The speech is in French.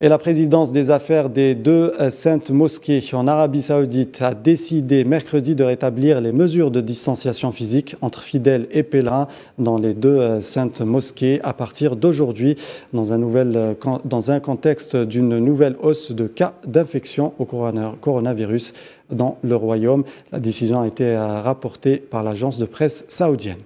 et la présidence des affaires des deux euh, saintes mosquées en Arabie saoudite a décidé mercredi de rétablir les mesures de distanciation physique entre fidèles et pèlerins dans les deux euh, saintes mosquées à partir d'aujourd'hui dans, euh, dans un contexte d'une nouvelle hausse de cas d'infection au coronavirus dans le royaume. La décision a été rapportée par l'agence de presse saoudienne.